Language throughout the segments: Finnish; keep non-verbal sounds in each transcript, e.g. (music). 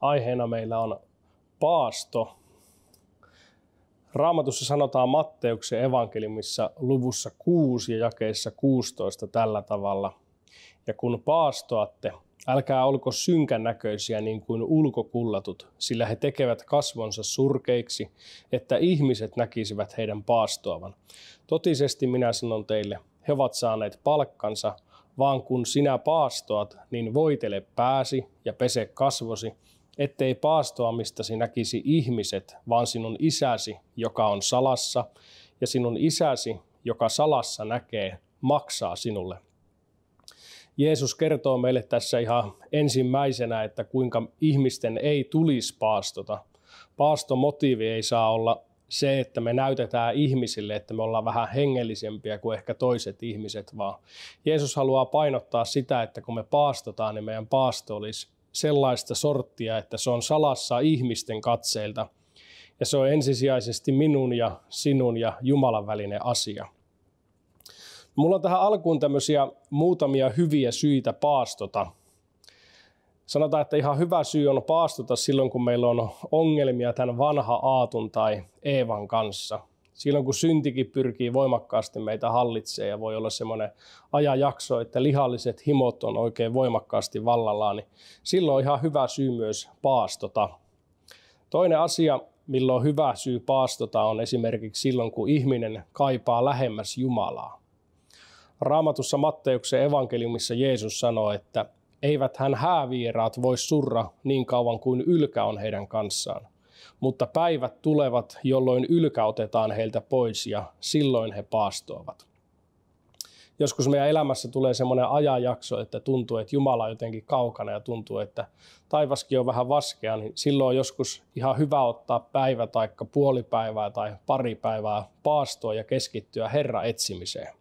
aiheena meillä on paasto. Raamatussa sanotaan Matteuksen evankeliumissa luvussa 6 ja jakeessa 16 tällä tavalla. Ja kun paastoatte, älkää olko synkänäköisiä niin kuin ulkokullatut, sillä he tekevät kasvonsa surkeiksi, että ihmiset näkisivät heidän paastoavan. Totisesti minä sanon teille, he ovat saaneet palkkansa, vaan kun sinä paastoat, niin voitele pääsi ja pese kasvosi, ettei sinä näkisi ihmiset, vaan sinun isäsi, joka on salassa, ja sinun isäsi, joka salassa näkee, maksaa sinulle. Jeesus kertoo meille tässä ihan ensimmäisenä, että kuinka ihmisten ei tulisi paastota. Paastomotiivi ei saa olla se, että me näytetään ihmisille, että me ollaan vähän hengellisempiä kuin ehkä toiset ihmiset, vaan Jeesus haluaa painottaa sitä, että kun me paastotaan, niin meidän paasto olisi sellaista sorttia, että se on salassa ihmisten katseilta ja se on ensisijaisesti minun ja sinun ja Jumalan välinen asia. Mulla on tähän alkuun tämmöisiä muutamia hyviä syitä paastota. Sanotaan, että ihan hyvä syy on paastota silloin, kun meillä on ongelmia tämän vanha Aatun tai Eevan kanssa – silloin kun syntikin pyrkii voimakkaasti meitä hallitsemaan, ja voi olla semmoinen ajanjakso, että lihalliset himot on oikein voimakkaasti vallallaan, niin silloin on ihan hyvä syy myös paastota. Toinen asia, milloin hyvä syy paastota, on esimerkiksi silloin, kun ihminen kaipaa lähemmäs Jumalaa. Raamatussa Matteuksen evankeliumissa Jeesus sanoi, että eivät hän häävieraat voi surra niin kauan kuin ylkä on heidän kanssaan – mutta päivät tulevat, jolloin ylkä otetaan heiltä pois ja silloin he paastoavat. Joskus meidän elämässä tulee semmoinen ajanjakso, että tuntuu, että Jumala on jotenkin kaukana ja tuntuu, että taivaskin on vähän vaskea, niin silloin on joskus ihan hyvä ottaa päivä tai puoli päivää tai pari päivää paastoa ja keskittyä Herran etsimiseen.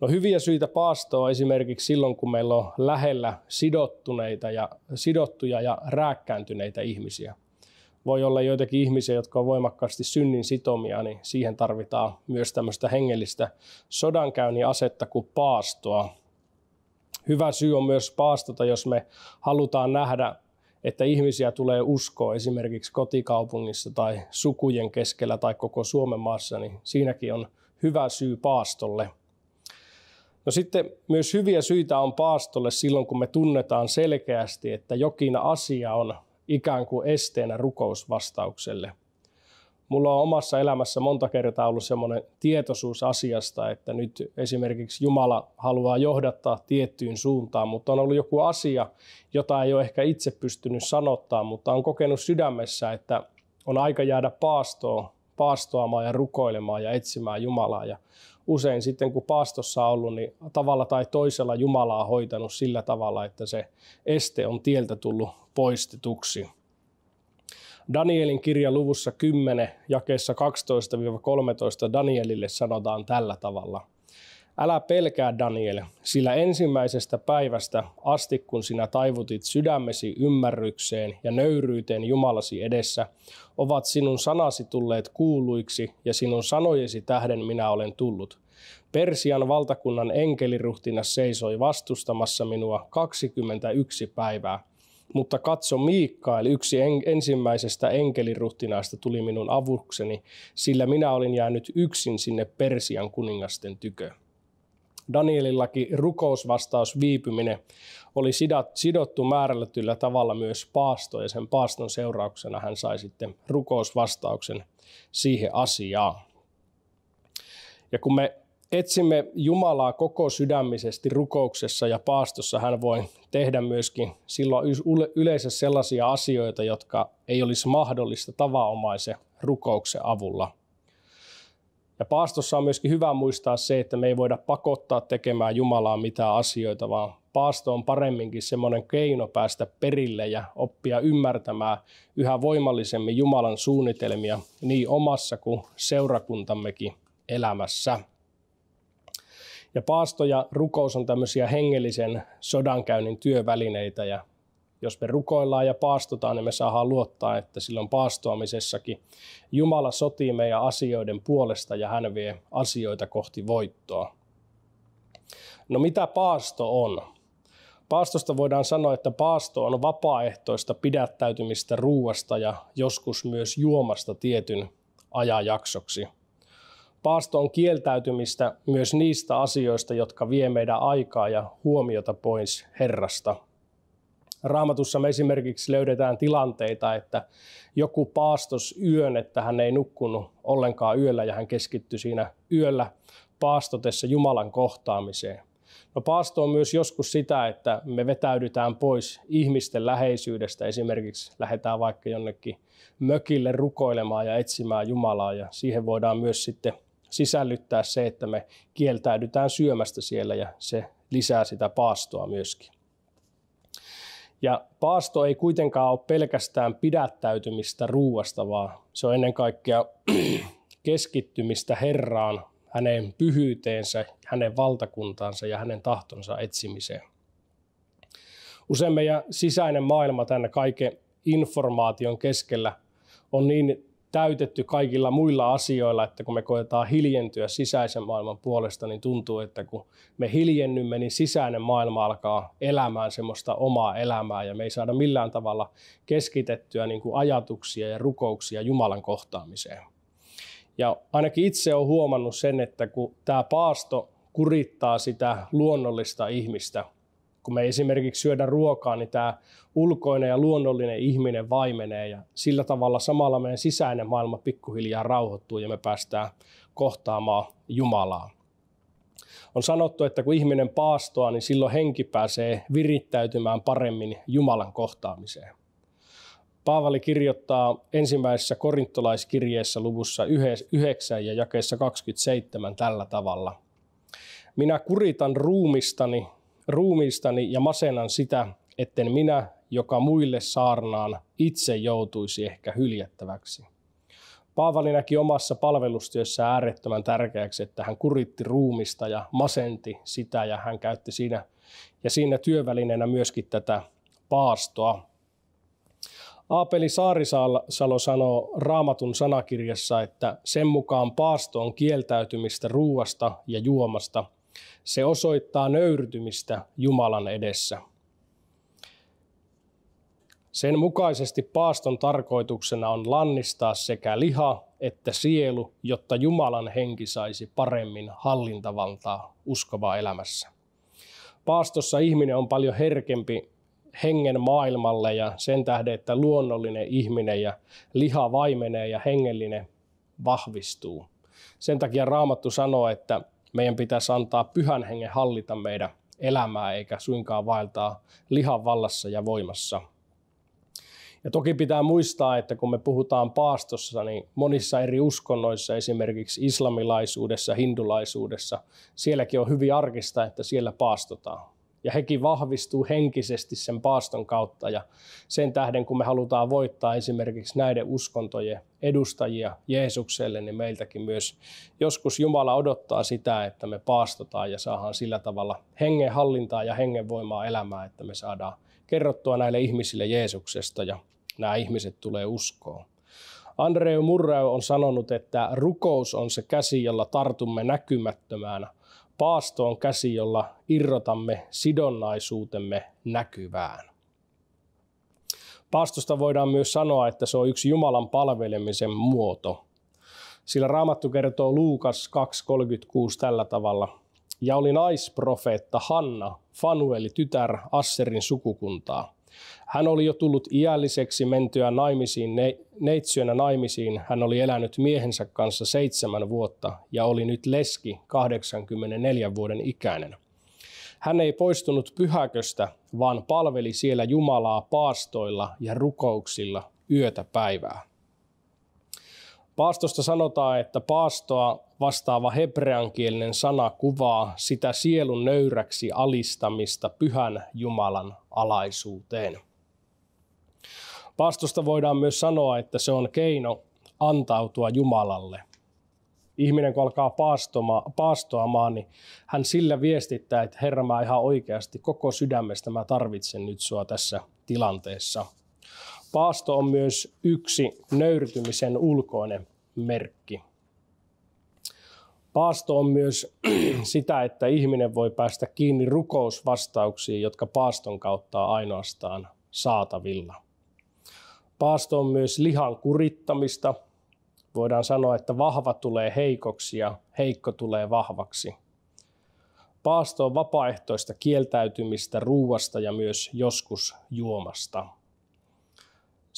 No hyviä syitä paastoa esimerkiksi silloin, kun meillä on lähellä sidottuneita ja, sidottuja ja rääkkääntyneitä ihmisiä – voi olla joitakin ihmisiä, jotka on voimakkaasti synnin sitomia, niin siihen tarvitaan myös tämmöistä hengellistä sodankäynnin asetta kuin paastoa. Hyvä syy on myös paastota, jos me halutaan nähdä, että ihmisiä tulee uskoa esimerkiksi kotikaupungissa tai sukujen keskellä tai koko Suomen maassa, niin siinäkin on hyvä syy paastolle. No sitten myös hyviä syitä on paastolle silloin, kun me tunnetaan selkeästi, että jokin asia on ikään kuin esteenä rukousvastaukselle. Mulla on omassa elämässä monta kertaa ollut semmoinen tietoisuus asiasta, että nyt esimerkiksi Jumala haluaa johdattaa tiettyyn suuntaan, mutta on ollut joku asia, jota ei ole ehkä itse pystynyt sanottaa, mutta on kokenut sydämessä, että on aika jäädä paastoon, paastoamaan ja rukoilemaan ja etsimään Jumalaa. Ja usein sitten kun paastossa on ollut, niin tavalla tai toisella Jumalaa hoitanut sillä tavalla, että se este on tieltä tullut poistetuksi. Danielin kirja luvussa 10, jakeessa 12-13 Danielille sanotaan tällä tavalla – Älä pelkää, Daniel, sillä ensimmäisestä päivästä asti, kun sinä taivutit sydämesi ymmärrykseen ja nöyryyteen Jumalasi edessä, ovat sinun sanasi tulleet kuuluiksi ja sinun sanojesi tähden minä olen tullut. Persian valtakunnan enkeliruhtina seisoi vastustamassa minua 21 päivää. Mutta katso Miikkael, yksi en, ensimmäisestä enkeliruhtinaista tuli minun avukseni, sillä minä olin jäänyt yksin sinne Persian kuningasten tykö. Danielillakin rukousvastaus viipyminen oli sidottu määrällä tavalla myös paastoon ja sen paaston seurauksena hän sai sitten rukousvastauksen siihen asiaan. Ja kun me etsimme Jumalaa koko sydämisesti rukouksessa ja paastossa, hän voi tehdä myöskin silloin yleensä sellaisia asioita, jotka ei olisi mahdollista tavanomaisen rukouksen avulla. Ja paastossa on myöskin hyvä muistaa se, että me ei voida pakottaa tekemään Jumalaa mitään asioita, vaan paasto on paremminkin semmoinen keino päästä perille ja oppia ymmärtämään yhä voimallisemmin Jumalan suunnitelmia niin omassa kuin seurakuntammekin elämässä. Ja paasto ja rukous on tämmöisiä hengellisen sodankäynnin työvälineitä ja jos me rukoillaan ja paastotaan, niin me saadaan luottaa, että silloin paastoamisessakin Jumala sotii meidän asioiden puolesta ja hän vie asioita kohti voittoa. No mitä paasto on? Paastosta voidaan sanoa, että paasto on vapaaehtoista pidättäytymistä ruuasta ja joskus myös juomasta tietyn ajanjaksoksi. Paasto on kieltäytymistä myös niistä asioista, jotka vie meidän aikaa ja huomiota pois Herrasta – Raamatussa me esimerkiksi löydetään tilanteita, että joku paastos yön, että hän ei nukkunut ollenkaan yöllä ja hän keskittyi siinä yöllä paastotessa Jumalan kohtaamiseen. No paasto on myös joskus sitä, että me vetäydytään pois ihmisten läheisyydestä. Esimerkiksi lähdetään vaikka jonnekin mökille rukoilemaan ja etsimään Jumalaa ja siihen voidaan myös sitten sisällyttää se, että me kieltäydytään syömästä siellä ja se lisää sitä paastoa myöskin. Ja paasto ei kuitenkaan ole pelkästään pidättäytymistä ruuasta, vaan se on ennen kaikkea (clears throat) keskittymistä Herraan, hänen pyhyyteensä, hänen valtakuntaansa ja hänen tahtonsa etsimiseen. Usein meidän sisäinen maailma tänne kaiken informaation keskellä on niin täytetty kaikilla muilla asioilla, että kun me koetaan hiljentyä sisäisen maailman puolesta, niin tuntuu, että kun me hiljennymme, niin sisäinen maailma alkaa elämään semmoista omaa elämää ja me ei saada millään tavalla keskitettyä niin kuin ajatuksia ja rukouksia Jumalan kohtaamiseen. Ja ainakin itse olen huomannut sen, että kun tämä paasto kurittaa sitä luonnollista ihmistä – kun me esimerkiksi syödä ruokaa, niin tämä ulkoinen ja luonnollinen ihminen vaimenee ja sillä tavalla samalla meidän sisäinen maailma pikkuhiljaa rauhoittuu ja me päästään kohtaamaan Jumalaa. On sanottu, että kun ihminen paastoa, niin silloin henki pääsee virittäytymään paremmin Jumalan kohtaamiseen. Paavali kirjoittaa ensimmäisessä korintolaiskirjeessä luvussa 9 ja jakeessa 27 tällä tavalla. Minä kuritan ruumistani ruumiistani ja masennan sitä, etten minä, joka muille saarnaan, itse joutuisi ehkä hyljättäväksi. Paavali näki omassa palvelustyössä äärettömän tärkeäksi, että hän kuritti ruumista ja masenti sitä ja hän käytti siinä ja siinä työvälineenä myöskin tätä paastoa. Aapeli Saarisalo sanoo Raamatun sanakirjassa, että sen mukaan paasto on kieltäytymistä ruuasta ja juomasta – se osoittaa nöyrtymistä Jumalan edessä. Sen mukaisesti paaston tarkoituksena on lannistaa sekä liha että sielu, jotta Jumalan henki saisi paremmin hallintavaltaa uskovaa elämässä. Paastossa ihminen on paljon herkempi hengen maailmalle ja sen tähden, että luonnollinen ihminen ja liha vaimenee ja hengellinen vahvistuu. Sen takia Raamattu sanoo, että meidän pitäisi antaa pyhän hengen hallita meidän elämää eikä suinkaan vaeltaa lihan vallassa ja voimassa. Ja toki pitää muistaa, että kun me puhutaan paastossa, niin monissa eri uskonnoissa, esimerkiksi islamilaisuudessa, hindulaisuudessa, sielläkin on hyvin arkista, että siellä paastotaan ja hekin vahvistuu henkisesti sen paaston kautta ja sen tähden, kun me halutaan voittaa esimerkiksi näiden uskontojen edustajia Jeesukselle, niin meiltäkin myös joskus Jumala odottaa sitä, että me paastotaan ja saadaan sillä tavalla hengen hallintaa ja hengen voimaa elämään, että me saadaan kerrottua näille ihmisille Jeesuksesta ja nämä ihmiset tulee uskoon. Andreu Murreu on sanonut, että rukous on se käsi, jolla tartumme näkymättömään Paasto on käsi, jolla irrotamme sidonnaisuutemme näkyvään. Paastosta voidaan myös sanoa, että se on yksi Jumalan palvelemisen muoto. Sillä Raamattu kertoo Luukas 2.36 tällä tavalla. Ja oli naisprofeetta Hanna, Fanueli tytär Asserin sukukuntaa. Hän oli jo tullut iälliseksi mentyä naimisiin ne, neitsyönä naimisiin. Hän oli elänyt miehensä kanssa seitsemän vuotta ja oli nyt leski 84 vuoden ikäinen. Hän ei poistunut pyhäköstä, vaan palveli siellä Jumalaa paastoilla ja rukouksilla yötä päivää. Paastosta sanotaan, että paastoa vastaava hebreankielinen sana kuvaa sitä sielun nöyräksi alistamista pyhän Jumalan alaisuuteen. Paastosta voidaan myös sanoa, että se on keino antautua Jumalalle. Ihminen, kun alkaa paastoamaan, niin hän sillä viestittää, että Herra, mä ihan oikeasti koko sydämestä mä tarvitsen nyt sua tässä tilanteessa – Paasto on myös yksi nöyrtymisen ulkoinen merkki. Paasto on myös (clears throat) sitä, että ihminen voi päästä kiinni rukousvastauksiin, jotka paaston kautta on ainoastaan saatavilla. Paasto on myös lihan kurittamista. Voidaan sanoa, että vahva tulee heikoksi ja heikko tulee vahvaksi. Paasto on vapaaehtoista kieltäytymistä ruuasta ja myös joskus juomasta.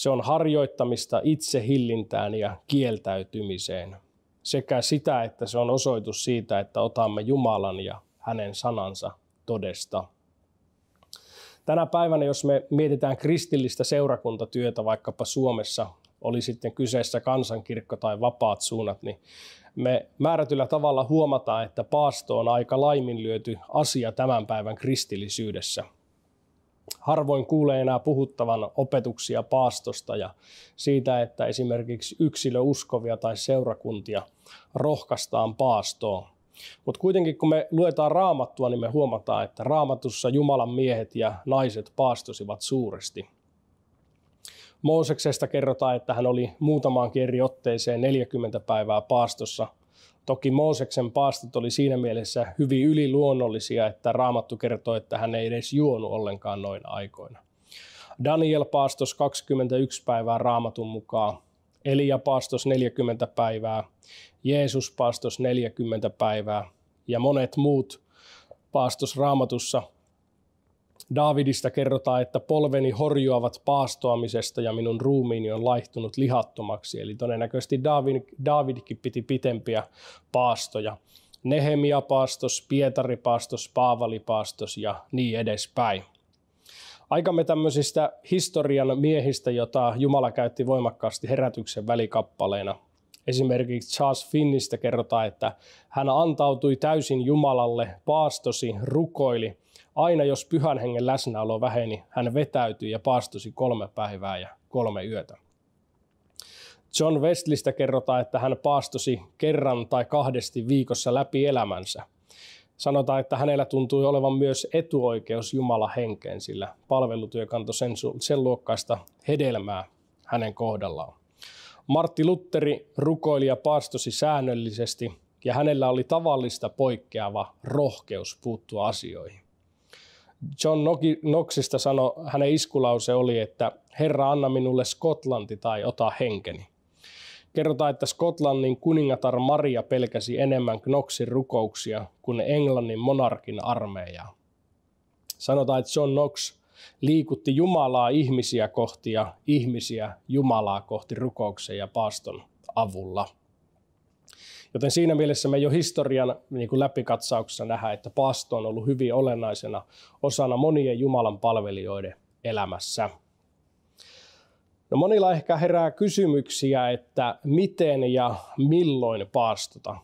Se on harjoittamista itsehillintään ja kieltäytymiseen sekä sitä, että se on osoitus siitä, että otamme Jumalan ja hänen sanansa todesta. Tänä päivänä, jos me mietitään kristillistä seurakuntatyötä vaikkapa Suomessa, oli sitten kyseessä kansankirkko tai vapaat suunnat, niin me määrätyllä tavalla huomataan, että paasto on aika laiminlyöty asia tämän päivän kristillisyydessä – harvoin kuulee enää puhuttavan opetuksia paastosta ja siitä, että esimerkiksi yksilöuskovia tai seurakuntia rohkaistaan paastoon. Mutta kuitenkin kun me luetaan raamattua, niin me huomataan, että raamatussa Jumalan miehet ja naiset paastosivat suuresti. Mooseksesta kerrotaan, että hän oli muutamaan kerri otteeseen 40 päivää paastossa – Toki Mooseksen paastot oli siinä mielessä hyvin yliluonnollisia, että Raamattu kertoo, että hän ei edes juonut ollenkaan noin aikoina. Daniel paastos 21 päivää Raamatun mukaan, Elia paastos 40 päivää, Jeesus paastos 40 päivää ja monet muut paastos Raamatussa Davidista kerrotaan, että polveni horjuavat paastoamisesta ja minun ruumiini on laihtunut lihattomaksi. Eli todennäköisesti Daavid, Daavidkin piti pitempiä paastoja. Nehemia-paastos, Pietari-paastos, Paavali-paastos ja niin edespäin. Aikamme tämmöisistä historian miehistä, jota Jumala käytti voimakkaasti herätyksen välikappaleena. Esimerkiksi Charles Finnistä kerrotaan, että hän antautui täysin Jumalalle, paastosi, rukoili – aina jos pyhän hengen läsnäolo väheni, hän vetäytyi ja paastusi kolme päivää ja kolme yötä. John Westlistä kerrotaan, että hän paastosi kerran tai kahdesti viikossa läpi elämänsä. Sanotaan, että hänellä tuntui olevan myös etuoikeus Jumala henkeen, sillä palvelutyö kantoi sen, sen luokkaista hedelmää hänen kohdallaan. Martti Lutteri rukoili ja paastosi säännöllisesti, ja hänellä oli tavallista poikkeava rohkeus puuttua asioihin. John Knoxista sanoi, hänen iskulause oli, että Herra anna minulle Skotlanti tai ota henkeni. Kerrotaan, että Skotlannin kuningatar Maria pelkäsi enemmän Knoxin rukouksia kuin Englannin monarkin armeijaa. Sanotaan, että John Knox liikutti Jumalaa ihmisiä kohti ja ihmisiä Jumalaa kohti rukouksen ja paaston avulla. Joten siinä mielessä me jo historian niin kuin läpikatsauksessa nähdään, että paasto on ollut hyvin olennaisena osana monien Jumalan palvelijoiden elämässä. No monilla ehkä herää kysymyksiä, että miten ja milloin paastota.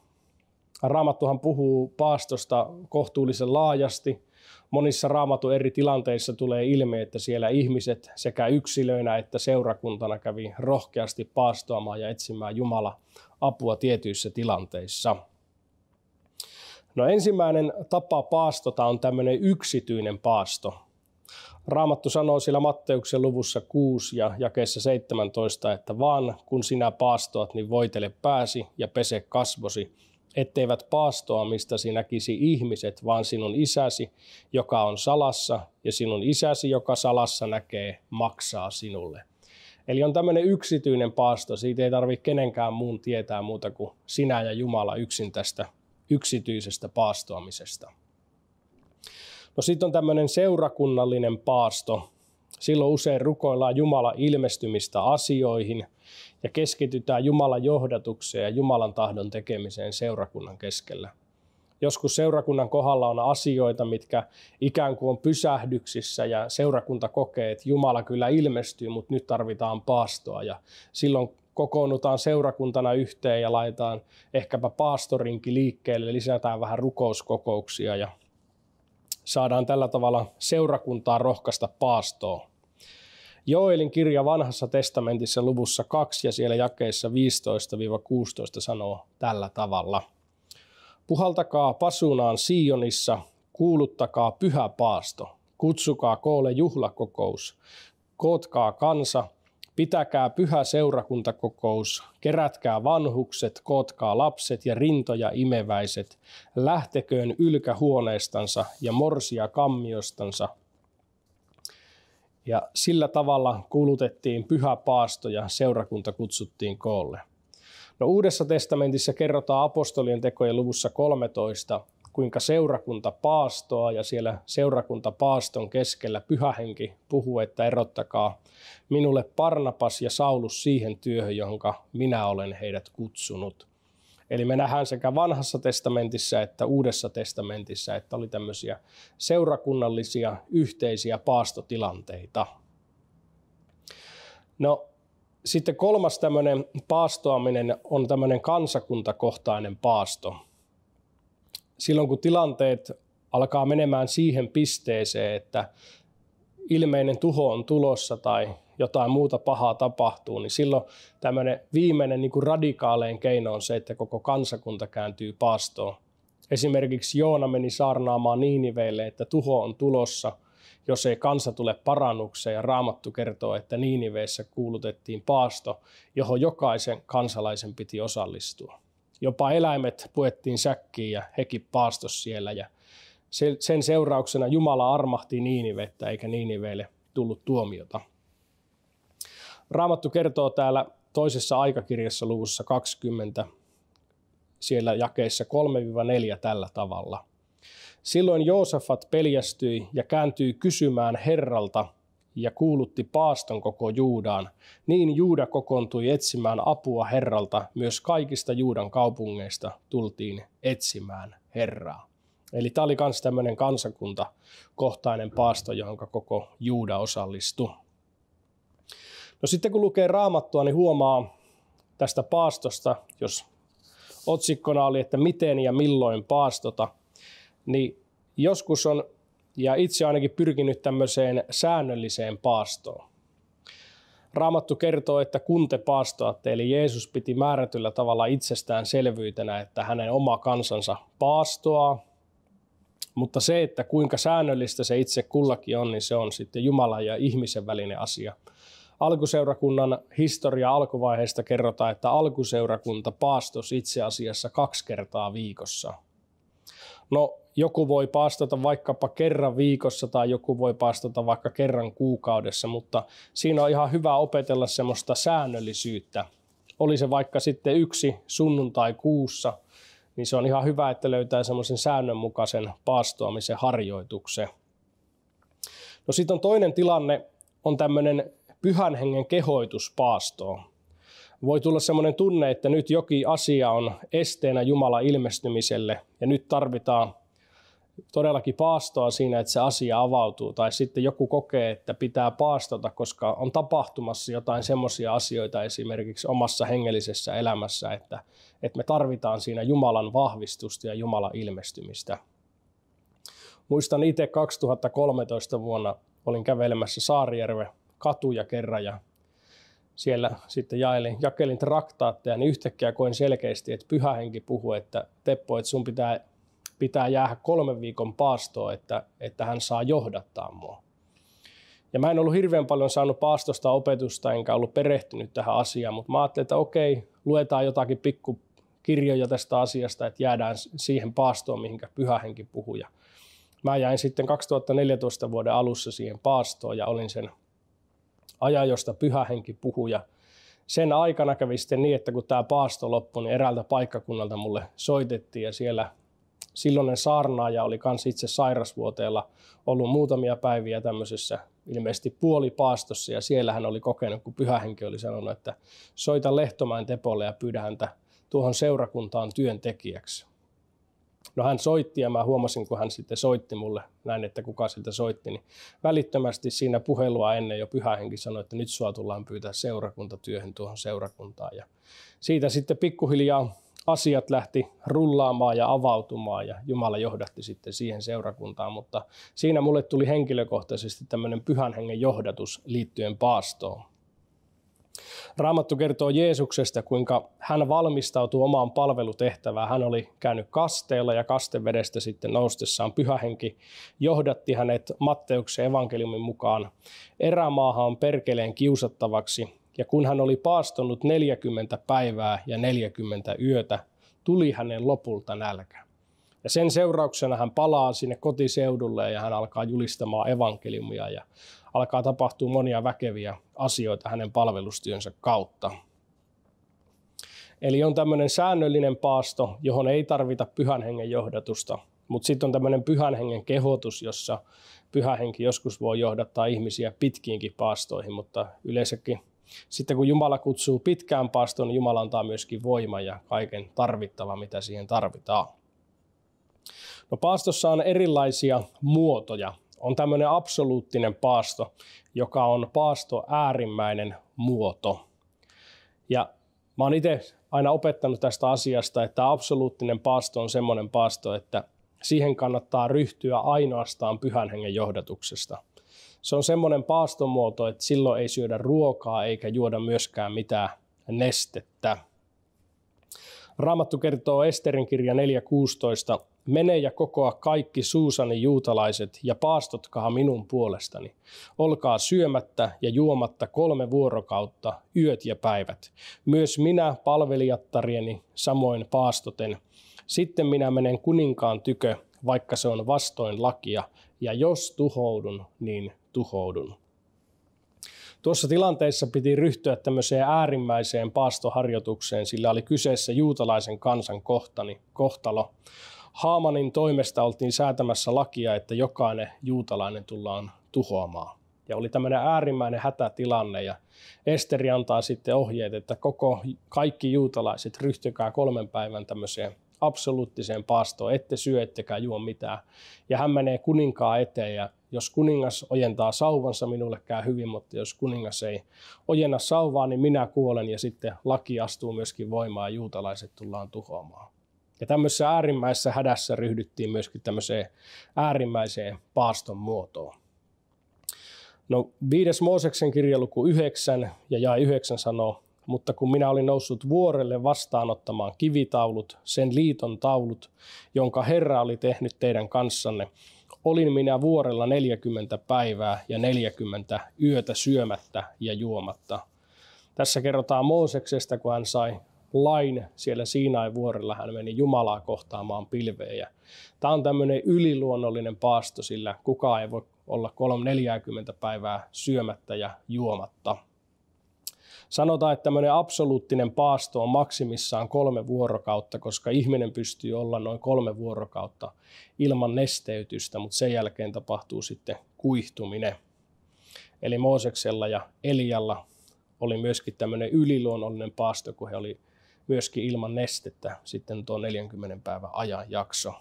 Raamattuhan puhuu paastosta kohtuullisen laajasti. Monissa raamatu eri tilanteissa tulee ilme, että siellä ihmiset sekä yksilöinä että seurakuntana kävi rohkeasti paastoamaan ja etsimään Jumala apua tietyissä tilanteissa. No ensimmäinen tapa paastota on tämmöinen yksityinen paasto. Raamattu sanoo siellä Matteuksen luvussa 6 ja jakeessa 17, että vaan kun sinä paastoat, niin voitele pääsi ja pese kasvosi, etteivät paastoa, mistä sinäkisi ihmiset, vaan sinun isäsi, joka on salassa, ja sinun isäsi, joka salassa näkee, maksaa sinulle. Eli on tämmöinen yksityinen paasto, siitä ei tarvitse kenenkään muun tietää muuta kuin sinä ja Jumala yksin tästä yksityisestä paastoamisesta. No sitten on tämmöinen seurakunnallinen paasto. Silloin usein rukoillaan Jumalan ilmestymistä asioihin ja keskitytään Jumalan johdatukseen ja Jumalan tahdon tekemiseen seurakunnan keskellä. Joskus seurakunnan kohdalla on asioita, mitkä ikään kuin on pysähdyksissä ja seurakunta kokee, että Jumala kyllä ilmestyy, mutta nyt tarvitaan paastoa. Ja silloin kokoonnutaan seurakuntana yhteen ja laitetaan ehkäpä paastorinki liikkeelle, lisätään vähän rukouskokouksia ja saadaan tällä tavalla seurakuntaa rohkaista paastoon. Joelin kirja vanhassa testamentissa luvussa 2 ja siellä jakeissa 15-16 sanoo tällä tavalla – Puhaltakaa pasunaan Sionissa, kuuluttakaa pyhä paasto, kutsukaa koolle juhlakokous, kootkaa kansa, pitäkää pyhä seurakuntakokous, kerätkää vanhukset, kootkaa lapset ja rintoja imeväiset, lähteköön ylkä huoneestansa ja morsia kammiostansa. Ja sillä tavalla kuulutettiin pyhä paasto ja seurakunta kutsuttiin koolle. No Uudessa testamentissa kerrotaan apostolien tekojen luvussa 13, kuinka seurakunta paastoa ja siellä seurakunta paaston keskellä pyhähenki puhuu, että erottakaa minulle Parnapas ja Saulus siihen työhön, jonka minä olen heidät kutsunut. Eli me nähdään sekä vanhassa testamentissa että uudessa testamentissa, että oli tämmöisiä seurakunnallisia yhteisiä paastotilanteita. No, sitten kolmas tämmöinen paastoaminen on tämmöinen kansakuntakohtainen paasto. Silloin kun tilanteet alkaa menemään siihen pisteeseen, että ilmeinen tuho on tulossa tai jotain muuta pahaa tapahtuu, niin silloin tämmöinen viimeinen niin kuin radikaalein keino on se, että koko kansakunta kääntyy paastoon. Esimerkiksi Joona meni saarnaamaan Niiniveille, että tuho on tulossa – jos ei kansa tule parannukseen. Ja Raamattu kertoo, että Niiniveissä kuulutettiin paasto, johon jokaisen kansalaisen piti osallistua. Jopa eläimet puettiin säkkiin ja hekin paastos siellä. Ja sen seurauksena Jumala armahti Niinivettä eikä Niiniveille tullut tuomiota. Raamattu kertoo täällä toisessa aikakirjassa luvussa 20, siellä jakeissa 3-4 tällä tavalla – Silloin Joosafat peljästyi ja kääntyi kysymään Herralta ja kuulutti paaston koko Juudaan. Niin Juuda kokoontui etsimään apua Herralta. Myös kaikista Juudan kaupungeista tultiin etsimään Herraa. Eli tämä oli myös tämmöinen kansakuntakohtainen paasto, johon koko Juuda osallistui. No sitten kun lukee raamattua, niin huomaa tästä paastosta, jos otsikkona oli, että miten ja milloin paastota – niin joskus on, ja itse ainakin pyrkinyt tämmöiseen säännölliseen paastoon. Raamattu kertoo, että kun te paastoatte, eli Jeesus piti määrätyllä tavalla itsestään selvyytenä, että hänen oma kansansa paastoaa, mutta se, että kuinka säännöllistä se itse kullakin on, niin se on sitten Jumalan ja ihmisen välinen asia. Alkuseurakunnan historia alkuvaiheesta kerrotaan, että alkuseurakunta paastosi itse asiassa kaksi kertaa viikossa – No joku voi paastata vaikkapa kerran viikossa tai joku voi paastata vaikka kerran kuukaudessa, mutta siinä on ihan hyvä opetella semmoista säännöllisyyttä. Oli se vaikka sitten yksi sunnuntai kuussa, niin se on ihan hyvä, että löytää semmoisen säännönmukaisen paastoamisen harjoituksen. No sitten on toinen tilanne, on tämmöinen pyhän hengen kehoituspaastoon voi tulla sellainen tunne, että nyt jokin asia on esteenä Jumalan ilmestymiselle ja nyt tarvitaan todellakin paastoa siinä, että se asia avautuu. Tai sitten joku kokee, että pitää paastota, koska on tapahtumassa jotain semmoisia asioita esimerkiksi omassa hengellisessä elämässä, että, että me tarvitaan siinä Jumalan vahvistusta ja Jumalan ilmestymistä. Muistan itse 2013 vuonna olin kävelemässä Saarijärven katuja kerran ja siellä sitten jaelin, jakelin traktaatteja, niin yhtäkkiä koin selkeästi, että pyhähenki puhuu, että Teppo, että sun pitää, pitää jäädä kolmen viikon paastoon, että, että hän saa johdattaa mua. Ja mä en ollut hirveän paljon saanut paastosta opetusta, enkä ollut perehtynyt tähän asiaan, mutta mä ajattelin, että okei, luetaan jotakin pikkukirjoja tästä asiasta, että jäädään siihen paastoon, mihinkä pyhähenki puhuu. Ja mä jäin sitten 2014 vuoden alussa siihen paastoon ja olin sen ajan, josta pyhä henki puhui. Ja sen aikana kävi sitten niin, että kun tämä paasto loppui, niin eräältä paikkakunnalta mulle soitettiin ja siellä silloinen saarnaaja oli myös itse sairasvuoteella ollut muutamia päiviä tämmöisessä ilmeisesti puolipaastossa ja siellä hän oli kokenut, kun pyhähenki oli sanonut, että soita Lehtomäen tepolle ja pyydä häntä tuohon seurakuntaan työntekijäksi. No hän soitti ja mä huomasin, kun hän sitten soitti mulle näin, että kuka siltä soitti, niin välittömästi siinä puhelua ennen jo pyhähenki sanoi, että nyt sua tullaan pyytää seurakuntatyöhön tuohon seurakuntaan. Ja siitä sitten pikkuhiljaa asiat lähti rullaamaan ja avautumaan ja Jumala johdatti sitten siihen seurakuntaan, mutta siinä mulle tuli henkilökohtaisesti tämmöinen pyhän hengen johdatus liittyen paastoon. Raamattu kertoo Jeesuksesta, kuinka hän valmistautuu omaan palvelutehtävään. Hän oli käynyt kasteella ja kastevedestä sitten noustessaan pyhähenki johdatti hänet Matteuksen evankeliumin mukaan erämaahan perkeleen kiusattavaksi. Ja kun hän oli paastonut 40 päivää ja 40 yötä, tuli hänen lopulta nälkä. Ja sen seurauksena hän palaa sinne kotiseudulle ja hän alkaa julistamaan evankeliumia ja alkaa tapahtua monia väkeviä asioita hänen palvelustyönsä kautta. Eli on tämmöinen säännöllinen paasto, johon ei tarvita pyhän hengen johdatusta, mutta sitten on tämmöinen pyhän hengen kehotus, jossa pyhä henki joskus voi johdattaa ihmisiä pitkiinkin paastoihin, mutta yleensäkin sitten kun Jumala kutsuu pitkään paastoon, niin Jumala antaa myöskin voima ja kaiken tarvittava, mitä siihen tarvitaan. No paastossa on erilaisia muotoja. On tämmöinen absoluuttinen paasto, joka on paasto äärimmäinen muoto. Ja mä oon itse aina opettanut tästä asiasta, että absoluuttinen paasto on semmoinen paasto, että siihen kannattaa ryhtyä ainoastaan pyhän hengen johdatuksesta. Se on semmoinen paastomuoto, että silloin ei syödä ruokaa eikä juoda myöskään mitään nestettä. Raamattu kertoo Esterin kirja 4.16. Mene ja kokoa kaikki Suusani juutalaiset ja paastotkaa minun puolestani. Olkaa syömättä ja juomatta kolme vuorokautta, yöt ja päivät. Myös minä palvelijattarieni samoin paastoten. Sitten minä menen kuninkaan tykö, vaikka se on vastoin lakia, ja jos tuhoudun, niin tuhoudun. Tuossa tilanteessa piti ryhtyä tämmöiseen äärimmäiseen paastoharjoitukseen, sillä oli kyseessä juutalaisen kansan kohtani, kohtalo. Haamanin toimesta oltiin säätämässä lakia, että jokainen juutalainen tullaan tuhoamaan. Ja oli tämmöinen äärimmäinen hätätilanne ja Esteri antaa sitten ohjeet, että koko, kaikki juutalaiset ryhtykää kolmen päivän tämmöiseen absoluuttiseen paastoon, ette syö, ettekä juo mitään. Ja hän menee kuninkaan eteen ja jos kuningas ojentaa sauvansa, minulle käy hyvin, mutta jos kuningas ei ojenna sauvaa, niin minä kuolen ja sitten laki astuu myöskin voimaan ja juutalaiset tullaan tuhoamaan. Ja tämmöisessä äärimmäisessä hädässä ryhdyttiin myöskin tämmöiseen äärimmäiseen paaston muotoon. No viides Mooseksen kirja luku 9 ja jae 9 sanoo, mutta kun minä olin noussut vuorelle vastaanottamaan kivitaulut, sen liiton taulut, jonka Herra oli tehnyt teidän kanssanne, Olin minä vuorella 40 päivää ja 40 yötä syömättä ja juomatta. Tässä kerrotaan Mooseksesta, kun hän sai lain siellä Siinain vuorella. Hän meni Jumalaa kohtaamaan pilveen. tämä on tämmöinen yliluonnollinen paasto, sillä kukaan ei voi olla 40 päivää syömättä ja juomatta. Sanotaan, että tämmöinen absoluuttinen paasto on maksimissaan kolme vuorokautta, koska ihminen pystyy olla noin kolme vuorokautta ilman nesteytystä, mutta sen jälkeen tapahtuu sitten kuihtuminen. Eli Mooseksella ja Elialla oli myöskin tämmöinen yliluonnollinen paasto, kun he oli myöskin ilman nestettä sitten tuo 40 päivän ajan jakso.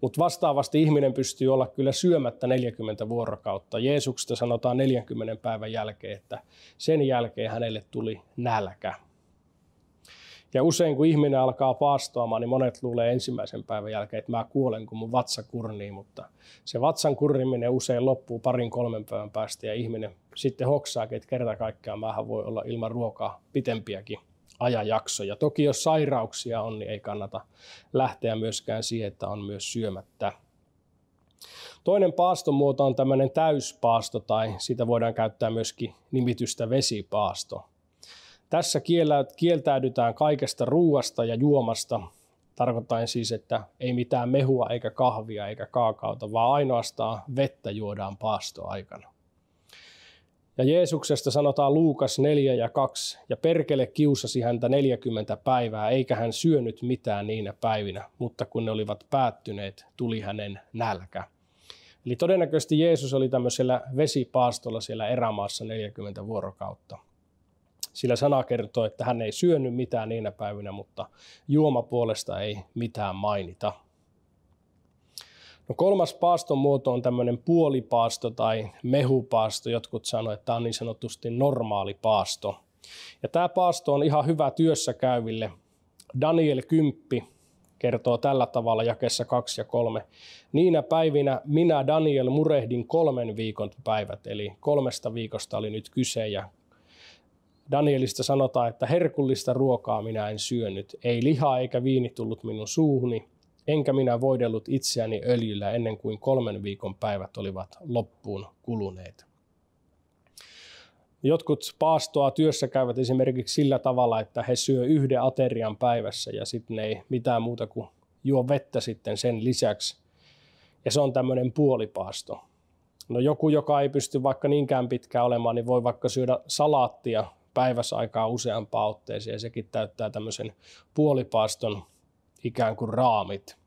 Mutta vastaavasti ihminen pystyy olla kyllä syömättä 40 vuorokautta. Jeesuksesta sanotaan 40 päivän jälkeen, että sen jälkeen hänelle tuli nälkä. Ja usein kun ihminen alkaa paastoamaan, niin monet luulee ensimmäisen päivän jälkeen, että mä kuolen, kun mun vatsa kurnii, mutta se vatsan kurriminen usein loppuu parin kolmen päivän päästä ja ihminen sitten hoksaa, että kerta kaikkiaan mä voi olla ilman ruokaa pitempiäkin ajanjakso. Ja toki jos sairauksia on, niin ei kannata lähteä myöskään siihen, että on myös syömättä. Toinen paastomuoto on tämmöinen täyspaasto tai sitä voidaan käyttää myöskin nimitystä vesipaasto. Tässä kieltäydytään kaikesta ruuasta ja juomasta, tarkoittain siis, että ei mitään mehua eikä kahvia eikä kaakaota, vaan ainoastaan vettä juodaan paastoaikana. Ja Jeesuksesta sanotaan Luukas 4 ja 2, ja perkele kiusasi häntä 40 päivää, eikä hän syönyt mitään niinä päivinä, mutta kun ne olivat päättyneet, tuli hänen nälkä. Eli todennäköisesti Jeesus oli tämmöisellä vesipaastolla siellä erämaassa 40 vuorokautta. Sillä sana kertoo, että hän ei syönyt mitään niinä päivinä, mutta juoma puolesta ei mitään mainita. No kolmas paaston muoto on tämmöinen puolipaasto tai mehupaasto. Jotkut sanoivat, että tämä on niin sanotusti normaali paasto. Ja tämä paasto on ihan hyvä työssä käyville. Daniel Kymppi kertoo tällä tavalla jakessa 2 ja 3. Niinä päivinä minä Daniel murehdin kolmen viikon päivät, eli kolmesta viikosta oli nyt kyse ja Danielista sanotaan, että herkullista ruokaa minä en syönyt, ei liha eikä viini tullut minun suuhuni, enkä minä voidellut itseäni öljyllä ennen kuin kolmen viikon päivät olivat loppuun kuluneet. Jotkut paastoa työssä käyvät esimerkiksi sillä tavalla, että he syö yhden aterian päivässä ja sitten ei mitään muuta kuin juo vettä sitten sen lisäksi. Ja se on tämmöinen puolipaasto. No joku, joka ei pysty vaikka niinkään pitkään olemaan, niin voi vaikka syödä salaattia päivässä aikaa useampaan otteeseen ja sekin täyttää tämmöisen puolipaaston ikään kuin raamit.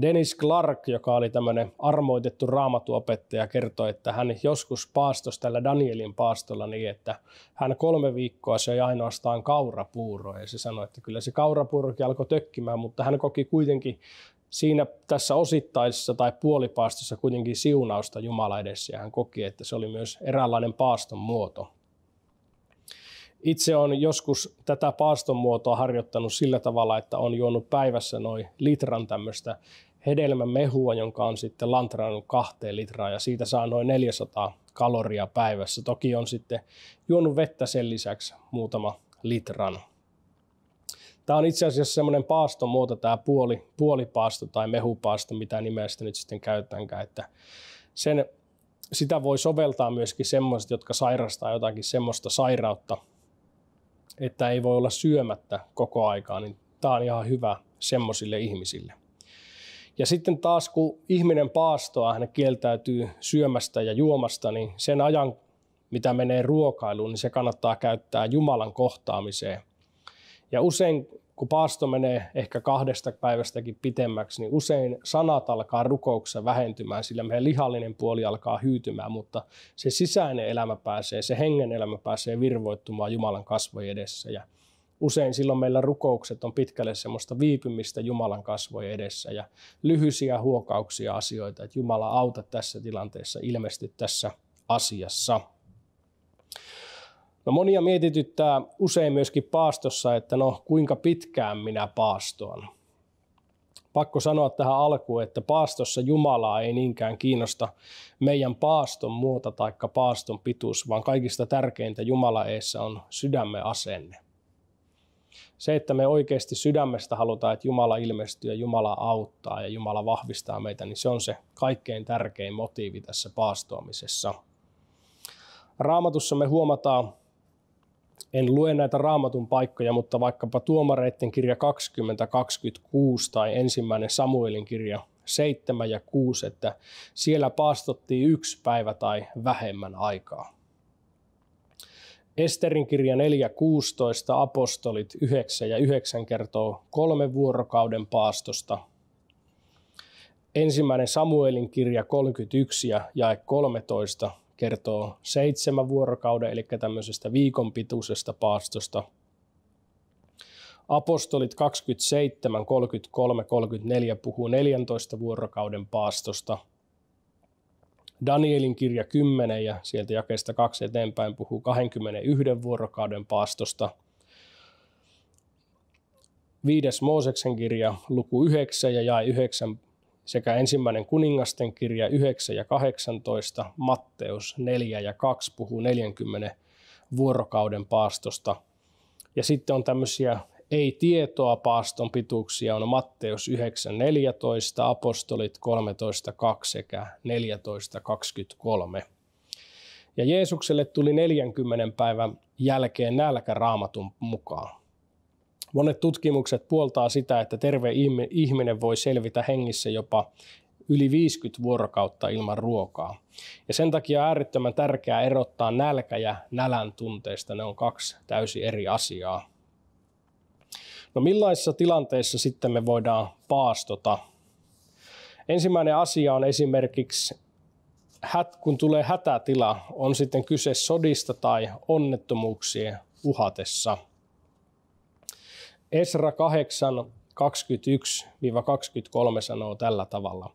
Dennis Clark, joka oli tämmöinen armoitettu raamatuopettaja, kertoi, että hän joskus paastosi tällä Danielin paastolla niin, että hän kolme viikkoa söi ainoastaan kaurapuuroa. Ja se sanoi, että kyllä se kaurapuurokin alkoi tökkimään, mutta hän koki kuitenkin siinä tässä osittaisessa tai puolipaastossa kuitenkin siunausta Jumala edessä ja hän koki, että se oli myös eräänlainen paaston muoto. Itse on joskus tätä paaston muotoa harjoittanut sillä tavalla, että on juonut päivässä noin litran tämmöistä hedelmämehua, jonka on sitten lantrannut kahteen litraa ja siitä saa noin 400 kaloria päivässä. Toki on sitten juonut vettä sen lisäksi muutama litran. Tämä on itse asiassa semmoinen paastomuoto, tämä puoli, puolipaasto tai mehupaasto, mitä nimestä nyt sitten käytetäänkään, että sen, sitä voi soveltaa myöskin semmoiset, jotka sairastaa jotakin semmoista sairautta, että ei voi olla syömättä koko aikaa, niin tämä on ihan hyvä semmoisille ihmisille. Ja sitten taas kun ihminen paastoa, hän kieltäytyy syömästä ja juomasta, niin sen ajan, mitä menee ruokailuun, niin se kannattaa käyttää Jumalan kohtaamiseen. Ja usein, kun paasto menee ehkä kahdesta päivästäkin pitemmäksi, niin usein sanat alkaa rukouksessa vähentymään, sillä meidän lihallinen puoli alkaa hyytymään, mutta se sisäinen elämä pääsee, se hengen elämä pääsee virvoittumaan Jumalan kasvojen edessä. Ja usein silloin meillä rukoukset on pitkälle semmoista viipymistä Jumalan kasvojen edessä ja lyhyisiä huokauksia asioita, että Jumala auta tässä tilanteessa, ilmesty tässä asiassa. No monia mietityttää usein myöskin paastossa, että no kuinka pitkään minä paastoan. Pakko sanoa tähän alkuun, että paastossa Jumalaa ei niinkään kiinnosta meidän paaston muoto tai paaston pituus, vaan kaikista tärkeintä Jumala eessä on sydämen asenne. Se, että me oikeasti sydämestä halutaan, että Jumala ilmestyy ja Jumala auttaa ja Jumala vahvistaa meitä, niin se on se kaikkein tärkein motiivi tässä paastoamisessa. Raamatussa me huomataan, en lue näitä raamatun paikkoja, mutta vaikkapa Tuomareiden kirja 2026 tai ensimmäinen Samuelin kirja 7 ja 6, että siellä paastottiin yksi päivä tai vähemmän aikaa. Esterin kirja 4.16, apostolit 9 ja 9 kertoo kolme vuorokauden paastosta. Ensimmäinen Samuelin kirja 31 ja jae 13 kertoo seitsemän vuorokauden, eli tämmöisestä viikonpituisesta paastosta. Apostolit 27, 33, 34 puhuu 14 vuorokauden paastosta – Danielin kirja 10 ja sieltä jakeesta kaksi eteenpäin puhuu 21 vuorokauden paastosta. Viides Mooseksen kirja luku 9 ja jae 9 sekä ensimmäinen kuningasten kirja 9 ja 18, Matteus 4 ja 2 puhuu 40 vuorokauden paastosta. Ja sitten on tämmöisiä ei tietoa paaston pituuksia on Matteus 9.14, apostolit 13.2 sekä 14.23. Ja Jeesukselle tuli 40 päivän jälkeen nälkä raamatun mukaan. Monet tutkimukset puoltaa sitä, että terve ihminen voi selvitä hengissä jopa yli 50 vuorokautta ilman ruokaa. Ja sen takia on äärettömän tärkeää erottaa nälkä ja nälän tunteista. Ne on kaksi täysin eri asiaa. No millaisissa tilanteissa sitten me voidaan paastota? Ensimmäinen asia on esimerkiksi, kun tulee hätätila, on sitten kyse sodista tai onnettomuuksien uhatessa. Esra 8, 21-23 sanoo tällä tavalla.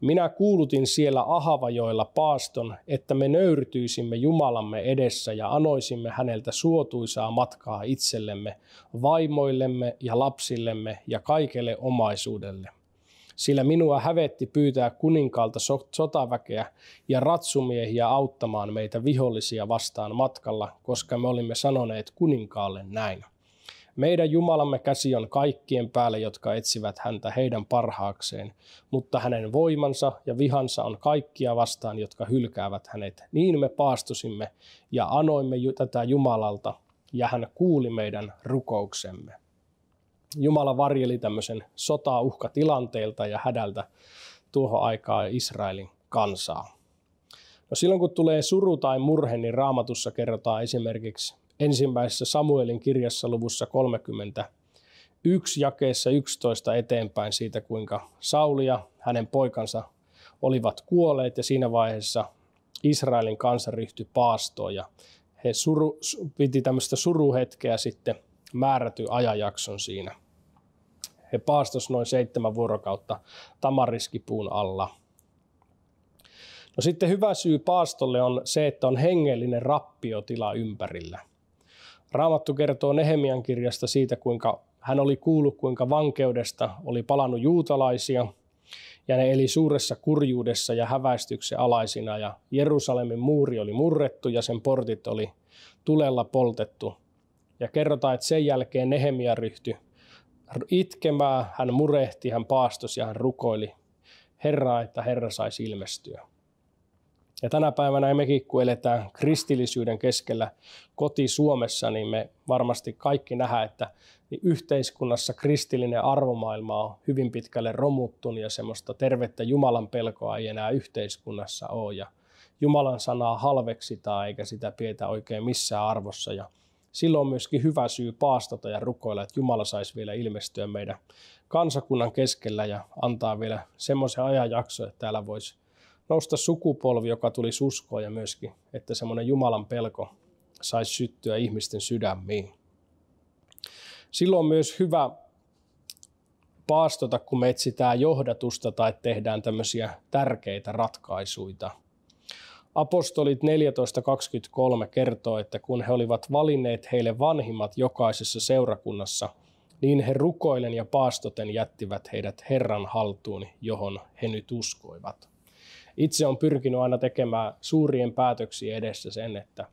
Minä kuulutin siellä Ahavajoilla paaston, että me nöyrtyisimme Jumalamme edessä ja anoisimme häneltä suotuisaa matkaa itsellemme, vaimoillemme ja lapsillemme ja kaikelle omaisuudelle. Sillä minua hävetti pyytää kuninkaalta sotaväkeä ja ratsumiehiä auttamaan meitä vihollisia vastaan matkalla, koska me olimme sanoneet kuninkaalle näin. Meidän Jumalamme käsi on kaikkien päälle, jotka etsivät häntä heidän parhaakseen, mutta hänen voimansa ja vihansa on kaikkia vastaan, jotka hylkäävät hänet. Niin me paastusimme ja anoimme tätä Jumalalta, ja hän kuuli meidän rukouksemme. Jumala varjeli tämmöisen sotauhkatilanteelta ja hädältä tuohon aikaan Israelin kansaa. No silloin kun tulee suru tai murhe, niin raamatussa kerrotaan esimerkiksi ensimmäisessä Samuelin kirjassa luvussa 30 yksi jakeessa 11 eteenpäin siitä, kuinka Sauli ja hänen poikansa olivat kuolleet ja siinä vaiheessa Israelin kansa ryhtyi paastoon ja he suru, piti tämmöistä suruhetkeä sitten määräty ajanjakson siinä. He paastos noin seitsemän vuorokautta tamariskipuun alla. No sitten hyvä syy paastolle on se, että on hengellinen rappiotila ympärillä. Raamattu kertoo Nehemian kirjasta siitä, kuinka hän oli kuullut, kuinka vankeudesta oli palannut juutalaisia, ja ne eli suuressa kurjuudessa ja häväistyksen alaisina, ja Jerusalemin muuri oli murrettu, ja sen portit oli tulella poltettu. Ja kerrotaan, että sen jälkeen Nehemia ryhtyi itkemään, hän murehti, hän paastosi, ja hän rukoili Herraa, että Herra saisi ilmestyä. Ja tänä päivänä mekin, kun eletään kristillisyyden keskellä koti Suomessa, niin me varmasti kaikki nähdään, että yhteiskunnassa kristillinen arvomaailma on hyvin pitkälle romuttunut ja semmoista tervettä Jumalan pelkoa ei enää yhteiskunnassa ole. Ja Jumalan sanaa halveksitaan eikä sitä pidetä oikein missään arvossa. Ja silloin on myöskin hyvä syy paastota ja rukoilla, että Jumala saisi vielä ilmestyä meidän kansakunnan keskellä ja antaa vielä semmoisen ajanjakso, että täällä voisi nousta sukupolvi, joka tuli uskoon ja myöskin, että semmoinen Jumalan pelko saisi syttyä ihmisten sydämiin. Silloin on myös hyvä paastota, kun me etsitään johdatusta tai tehdään tämmöisiä tärkeitä ratkaisuja. Apostolit 14.23 kertoo, että kun he olivat valinneet heille vanhimmat jokaisessa seurakunnassa, niin he rukoilen ja paastoten jättivät heidät Herran haltuun, johon he nyt uskoivat itse on pyrkinyt aina tekemään suurien päätöksiä edessä sen, että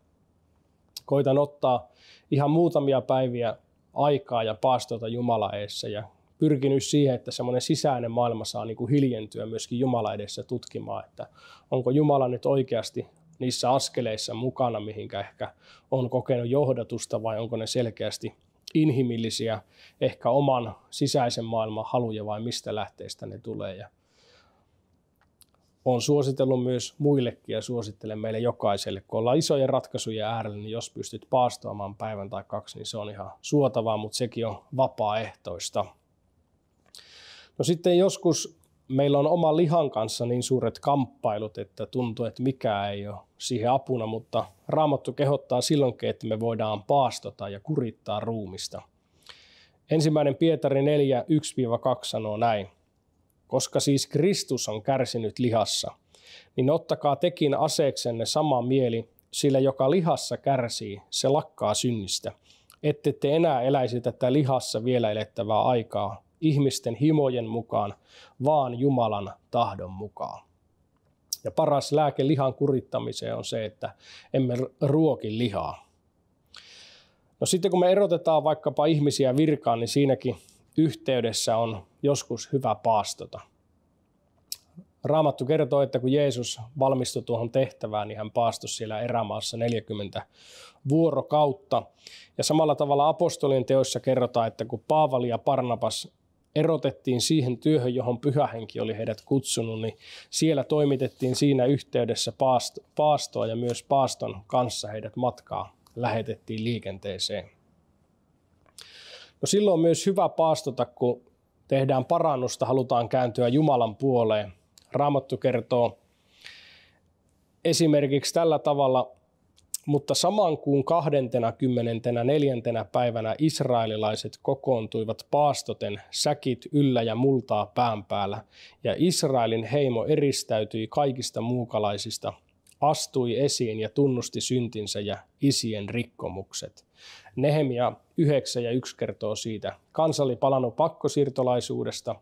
koitan ottaa ihan muutamia päiviä aikaa ja paastota Jumala edessä ja pyrkinyt siihen, että semmoinen sisäinen maailma saa niin kuin hiljentyä myöskin Jumala edessä tutkimaan, että onko Jumala nyt oikeasti niissä askeleissa mukana, mihinkä ehkä on kokenut johdatusta vai onko ne selkeästi inhimillisiä, ehkä oman sisäisen maailman haluja vai mistä lähteistä ne tulee. Ja on suositellut myös muillekin ja suosittelen meille jokaiselle. Kun ollaan isoja ratkaisuja äärellä, niin jos pystyt paastoamaan päivän tai kaksi, niin se on ihan suotavaa, mutta sekin on vapaaehtoista. No sitten joskus meillä on oma lihan kanssa niin suuret kamppailut, että tuntuu, että mikä ei ole siihen apuna, mutta raamattu kehottaa silloinkin, että me voidaan paastota ja kurittaa ruumista. Ensimmäinen Pietari 4, 1-2 sanoo näin koska siis Kristus on kärsinyt lihassa, niin ottakaa tekin aseeksenne sama mieli, sillä joka lihassa kärsii, se lakkaa synnistä. Ette te enää eläisi tätä lihassa vielä elettävää aikaa ihmisten himojen mukaan, vaan Jumalan tahdon mukaan. Ja paras lääke lihan kurittamiseen on se, että emme ruoki lihaa. No sitten kun me erotetaan vaikkapa ihmisiä virkaan, niin siinäkin yhteydessä on joskus hyvä paastota. Raamattu kertoo, että kun Jeesus valmistui tuohon tehtävään, niin hän paastoi siellä erämaassa 40 vuorokautta. Ja samalla tavalla apostolien teoissa kerrotaan, että kun Paavali ja Parnapas erotettiin siihen työhön, johon pyhähenki oli heidät kutsunut, niin siellä toimitettiin siinä yhteydessä paastoa ja myös paaston kanssa heidät matkaa lähetettiin liikenteeseen. No silloin on myös hyvä paastota, kun tehdään parannusta, halutaan kääntyä Jumalan puoleen. Raamattu kertoo esimerkiksi tällä tavalla, mutta saman kuun 24. neljäntenä päivänä israelilaiset kokoontuivat paastoten säkit yllä ja multaa pään päällä, ja Israelin heimo eristäytyi kaikista muukalaisista – astui esiin ja tunnusti syntinsä ja isien rikkomukset. Nehemia 9 ja 1 kertoo siitä. Kansa oli palannut pakkosiirtolaisuudesta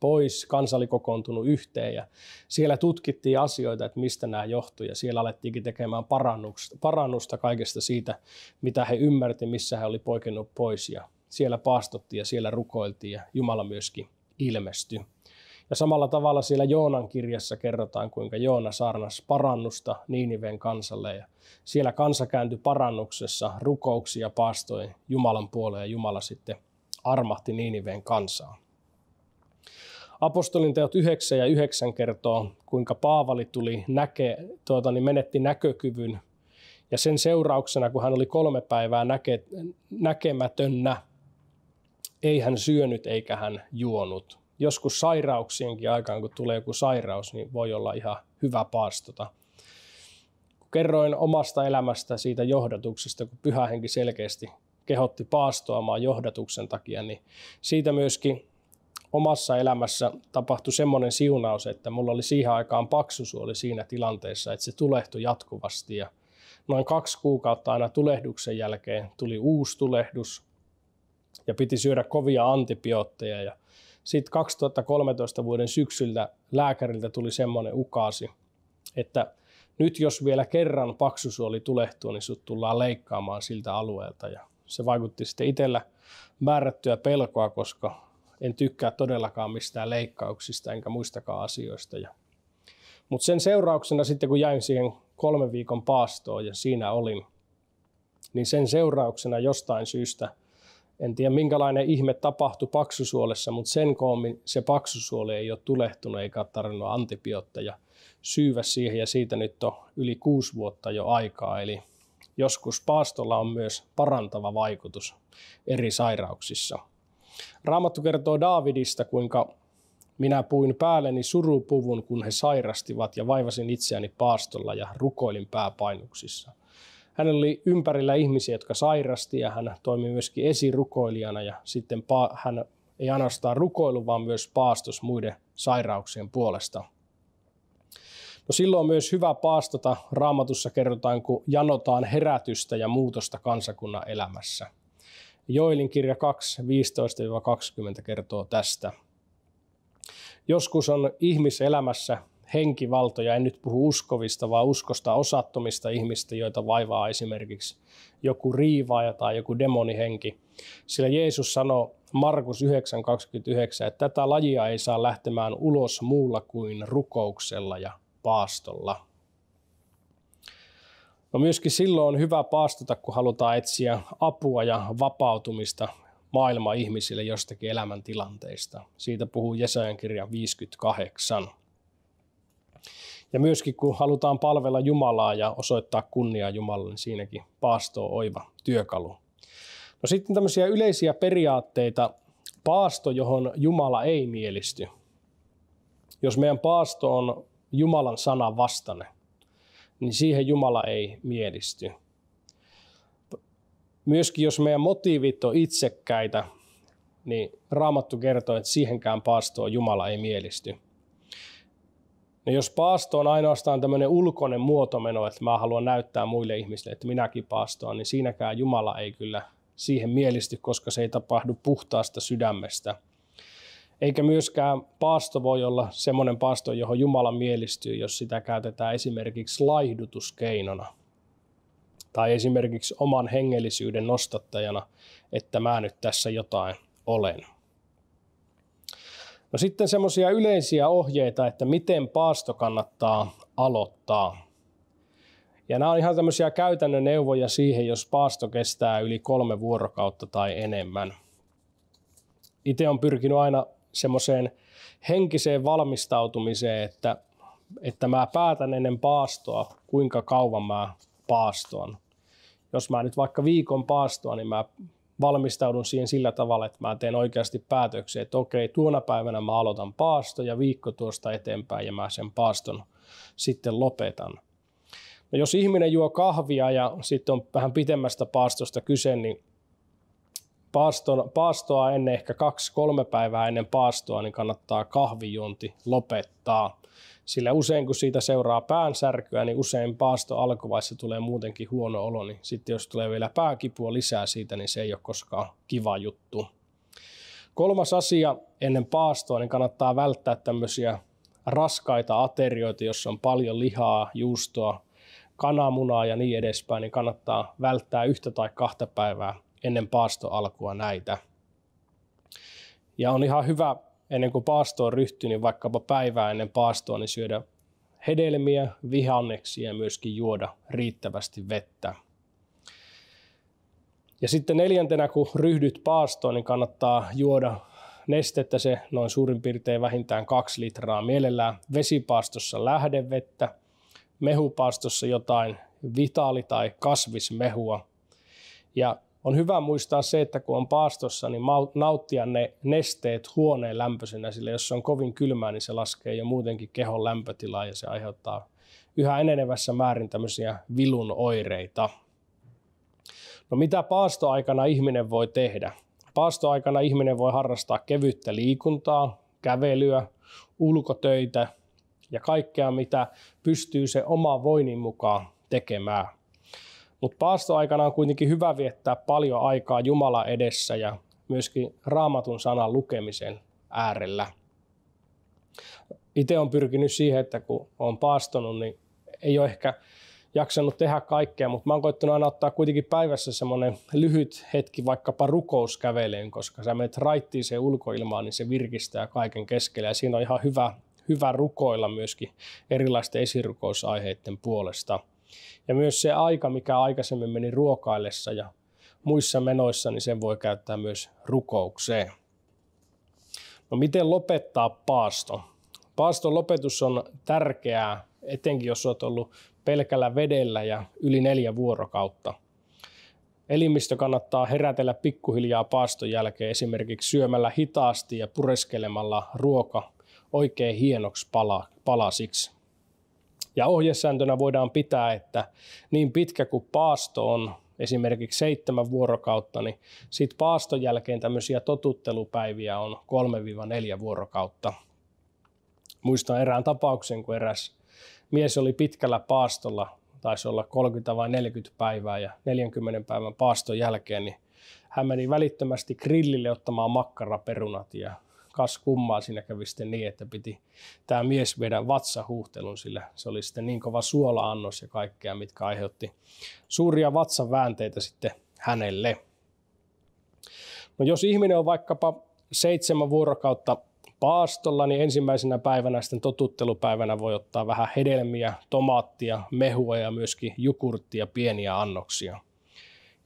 pois, kansa oli kokoontunut yhteen ja siellä tutkittiin asioita, että mistä nämä johtui ja siellä alettiinkin tekemään parannusta, parannusta kaikesta siitä, mitä he ymmärti, missä he oli poikennut pois ja siellä paastottiin ja siellä rukoiltiin ja Jumala myöskin ilmestyi. Ja samalla tavalla siellä Joonan kirjassa kerrotaan, kuinka Joona saarnas parannusta Niiniveen kansalle. Ja siellä kansa kääntyi parannuksessa rukouksia paastoi Jumalan puoleen ja Jumala sitten armahti Niiniveen kansaa. Apostolin teot 9 ja 9 kertoo, kuinka Paavali tuli näke, tuota, niin menetti näkökyvyn ja sen seurauksena, kun hän oli kolme päivää näke, näkemätönnä, ei hän syönyt eikä hän juonut joskus sairauksienkin aikaan, kun tulee joku sairaus, niin voi olla ihan hyvä paastota. Kun kerroin omasta elämästä siitä johdatuksesta, kun pyhähenki selkeästi kehotti paastoamaan johdatuksen takia, niin siitä myöskin omassa elämässä tapahtui semmoinen siunaus, että mulla oli siihen aikaan paksusuoli siinä tilanteessa, että se tulehtui jatkuvasti ja noin kaksi kuukautta aina tulehduksen jälkeen tuli uusi tulehdus ja piti syödä kovia antibiootteja ja sitten 2013 vuoden syksyllä lääkäriltä tuli semmoinen ukaasi, että nyt jos vielä kerran paksusuoli tulehtuu, niin sut tullaan leikkaamaan siltä alueelta. Ja se vaikutti sitten itsellä määrättyä pelkoa, koska en tykkää todellakaan mistään leikkauksista enkä muistakaan asioista. Ja mutta sen seurauksena sitten kun jäin siihen kolmen viikon paastoon ja siinä olin, niin sen seurauksena jostain syystä en tiedä minkälainen ihme tapahtui paksusuolessa, mutta sen koommin se paksusuoli ei ole tulehtunut eikä tarvinnut antibiootteja syyvä siihen ja siitä nyt on yli kuusi vuotta jo aikaa. Eli joskus paastolla on myös parantava vaikutus eri sairauksissa. Raamattu kertoo Daavidista, kuinka minä puin päälleni surupuvun, kun he sairastivat ja vaivasin itseäni paastolla ja rukoilin pääpainuksissa – Hänellä oli ympärillä ihmisiä, jotka sairasti ja hän toimi myöskin esirukoilijana ja sitten hän ei ainoastaan rukoilu, vaan myös paastos muiden sairauksien puolesta. No silloin on myös hyvä paastota. Raamatussa kerrotaan, kun janotaan herätystä ja muutosta kansakunnan elämässä. Joilin kirja 2, 15-20 kertoo tästä. Joskus on ihmiselämässä henkivaltoja, en nyt puhu uskovista, vaan uskosta osattomista ihmistä, joita vaivaa esimerkiksi joku riivaaja tai joku demonihenki. Sillä Jeesus sanoi Markus 9.29, että tätä lajia ei saa lähtemään ulos muulla kuin rukouksella ja paastolla. No myöskin silloin on hyvä paastota, kun halutaan etsiä apua ja vapautumista maailma ihmisille jostakin elämäntilanteista. Siitä puhuu Jesajan kirja 58. Ja myöskin kun halutaan palvella Jumalaa ja osoittaa kunniaa Jumalalle, niin siinäkin paasto on oiva työkalu. No sitten tämmöisiä yleisiä periaatteita. Paasto, johon Jumala ei mielisty. Jos meidän paasto on Jumalan sana vastane, niin siihen Jumala ei mielisty. Myöskin jos meidän motiivit on itsekkäitä, niin Raamattu kertoo, että siihenkään paastoon Jumala ei mielisty. No jos paasto on ainoastaan tämmöinen ulkoinen muotomeno, että mä haluan näyttää muille ihmisille, että minäkin paastoan, niin siinäkään Jumala ei kyllä siihen mielisty, koska se ei tapahdu puhtaasta sydämestä. Eikä myöskään paasto voi olla semmoinen paasto, johon Jumala mielistyy, jos sitä käytetään esimerkiksi laihdutuskeinona tai esimerkiksi oman hengellisyyden nostattajana, että mä nyt tässä jotain olen. No sitten semmoisia yleisiä ohjeita, että miten paasto kannattaa aloittaa. Ja nämä on ihan tämmöisiä käytännön neuvoja siihen, jos paasto kestää yli kolme vuorokautta tai enemmän. Itse on pyrkinyt aina semmoiseen henkiseen valmistautumiseen, että, että mä päätän ennen paastoa, kuinka kauan mä paastoon. Jos mä nyt vaikka viikon paastoa, niin mä valmistaudun siihen sillä tavalla, että mä teen oikeasti päätöksiä, että okei, tuona päivänä mä aloitan paasto ja viikko tuosta eteenpäin ja mä sen paaston sitten lopetan. No jos ihminen juo kahvia ja sitten on vähän pitemmästä paastosta kyse, niin paaston, paastoa ennen ehkä kaksi-kolme päivää ennen paastoa, niin kannattaa kahvijuonti lopettaa. Sillä usein kun siitä seuraa päänsärkyä, niin usein paasto alkuvaiheessa tulee muutenkin huono olo, niin sitten jos tulee vielä pääkipua lisää siitä, niin se ei ole koskaan kiva juttu. Kolmas asia ennen paastoa, niin kannattaa välttää tämmöisiä raskaita aterioita, jossa on paljon lihaa, juustoa, kananmunaa ja niin edespäin, niin kannattaa välttää yhtä tai kahta päivää ennen paastoalkua näitä. Ja on ihan hyvä ennen kuin paastoon ryhtyy, niin vaikkapa päivää ennen paastoa, niin syödä hedelmiä, vihanneksia ja myöskin juoda riittävästi vettä. Ja sitten neljäntenä, kun ryhdyt paastoon, niin kannattaa juoda nestettä se noin suurin piirtein vähintään kaksi litraa mielellään. Vesipaastossa lähdevettä, mehupaastossa jotain vitaali- tai kasvismehua. Ja on hyvä muistaa se, että kun on paastossa, niin nauttia ne nesteet huoneen lämpöisenä, sillä jos se on kovin kylmää, niin se laskee jo muutenkin kehon lämpötilaa ja se aiheuttaa yhä enenevässä määrin tämmöisiä vilun oireita. No mitä paastoaikana ihminen voi tehdä? Paastoaikana ihminen voi harrastaa kevyttä liikuntaa, kävelyä, ulkotöitä ja kaikkea, mitä pystyy se oma voinnin mukaan tekemään. Mutta paastoaikana on kuitenkin hyvä viettää paljon aikaa Jumala edessä ja myöskin raamatun sanan lukemisen äärellä. Itse on pyrkinyt siihen, että kun on paastonut, niin ei ole ehkä jaksanut tehdä kaikkea, mutta mä oon koittanut aina ottaa kuitenkin päivässä semmoinen lyhyt hetki vaikkapa rukouskäveleen, koska sä menet raittiin se ulkoilmaan, niin se virkistää kaiken keskellä ja siinä on ihan hyvä, hyvä rukoilla myöskin erilaisten esirukousaiheiden puolesta – ja myös se aika, mikä aikaisemmin meni ruokaillessa ja muissa menoissa, niin sen voi käyttää myös rukoukseen. No miten lopettaa paasto? Paaston lopetus on tärkeää, etenkin jos olet ollut pelkällä vedellä ja yli neljä vuorokautta. Elimistö kannattaa herätellä pikkuhiljaa paaston jälkeen esimerkiksi syömällä hitaasti ja pureskelemalla ruoka oikein hienoksi pala, palasiksi. Ja ohjesääntönä voidaan pitää, että niin pitkä kuin paasto on, esimerkiksi seitsemän vuorokautta, niin sitten paaston jälkeen tämmöisiä totuttelupäiviä on 3-4 vuorokautta. Muistan erään tapauksen, kun eräs mies oli pitkällä paastolla, taisi olla 30 vai 40 päivää ja 40 päivän paaston jälkeen, niin hän meni välittömästi grillille ottamaan makkaraperunat ja kas kummaa, siinä kävi sitten niin, että piti tämä mies viedä vatsahuhtelun, sillä se oli sitten niin kova suola-annos ja kaikkea, mitkä aiheutti suuria vatsaväänteitä sitten hänelle. No jos ihminen on vaikkapa seitsemän vuorokautta paastolla, niin ensimmäisenä päivänä sitten totuttelupäivänä voi ottaa vähän hedelmiä, tomaattia, mehua ja myöskin jukurttia pieniä annoksia.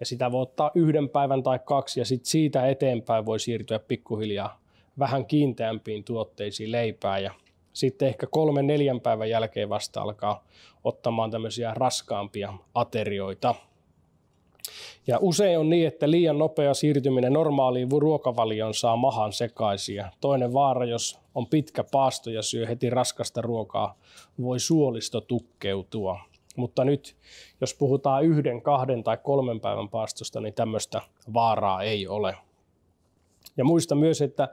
Ja sitä voi ottaa yhden päivän tai kaksi ja sitten siitä eteenpäin voi siirtyä pikkuhiljaa vähän kiinteämpiin tuotteisiin leipää ja sitten ehkä kolmen neljän päivän jälkeen vasta alkaa ottamaan tämmöisiä raskaampia aterioita. Ja usein on niin, että liian nopea siirtyminen normaaliin ruokavalioon saa mahan sekaisia. Toinen vaara, jos on pitkä paasto ja syö heti raskasta ruokaa, voi suolisto tukkeutua. Mutta nyt, jos puhutaan yhden, kahden tai kolmen päivän paastosta, niin tämmöistä vaaraa ei ole. Ja muista myös, että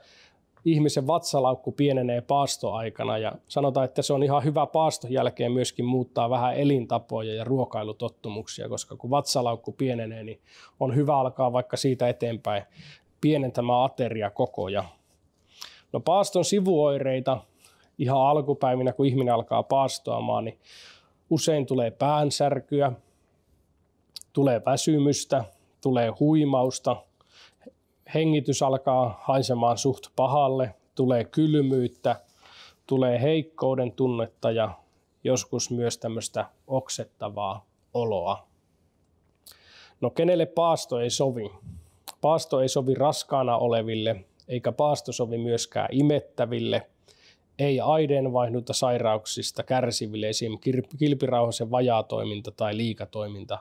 ihmisen vatsalaukku pienenee paastoaikana ja sanotaan, että se on ihan hyvä paaston jälkeen myöskin muuttaa vähän elintapoja ja ruokailutottumuksia, koska kun vatsalaukku pienenee, niin on hyvä alkaa vaikka siitä eteenpäin pienentämään ateriakokoja. No paaston sivuoireita ihan alkupäivinä, kun ihminen alkaa paastoamaan, niin usein tulee päänsärkyä, tulee väsymystä, tulee huimausta – hengitys alkaa haisemaan suht pahalle, tulee kylmyyttä, tulee heikkouden tunnetta ja joskus myös tämmöistä oksettavaa oloa. No kenelle paasto ei sovi? Paasto ei sovi raskaana oleville, eikä paasto sovi myöskään imettäville, ei aideenvaihdunta sairauksista kärsiville, esim. kilpirauhasen vajaatoiminta tai liikatoiminta,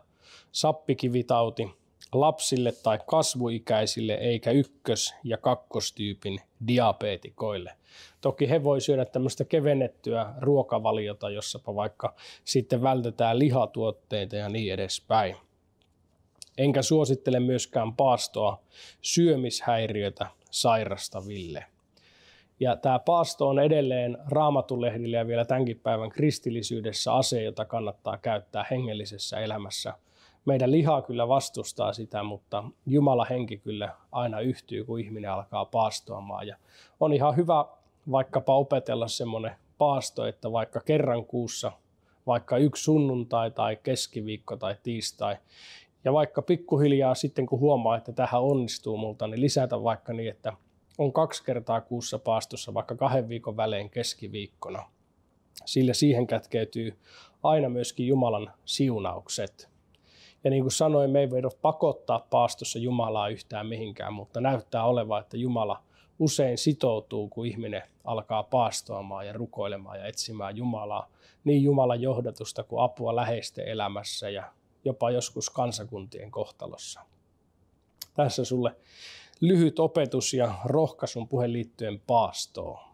sappikivitauti, lapsille tai kasvuikäisille eikä ykkös- ja kakkostyypin diabeetikoille. Toki he voi syödä tämmöistä kevennettyä ruokavaliota, jossapa vaikka sitten vältetään lihatuotteita ja niin edespäin. Enkä suosittele myöskään paastoa syömishäiriötä sairastaville. Ja tämä paasto on edelleen raamatulehdillä ja vielä tämänkin päivän kristillisyydessä ase, jota kannattaa käyttää hengellisessä elämässä – meidän liha kyllä vastustaa sitä, mutta Jumala henki kyllä aina yhtyy, kun ihminen alkaa paastoamaan. Ja on ihan hyvä vaikkapa opetella semmoinen paasto, että vaikka kerran kuussa, vaikka yksi sunnuntai tai keskiviikko tai tiistai, ja vaikka pikkuhiljaa sitten, kun huomaa, että tähän onnistuu multa, niin lisätä vaikka niin, että on kaksi kertaa kuussa paastossa, vaikka kahden viikon välein keskiviikkona. Sillä siihen kätkeytyy aina myöskin Jumalan siunaukset. Ja niin kuin sanoin, me ei voida pakottaa paastossa Jumalaa yhtään mihinkään, mutta näyttää olevan, että Jumala usein sitoutuu, kun ihminen alkaa paastoamaan ja rukoilemaan ja etsimään Jumalaa, niin Jumalan johdatusta kuin apua läheisten elämässä ja jopa joskus kansakuntien kohtalossa. Tässä sulle lyhyt opetus ja rohkaisun puhe liittyen paastoon.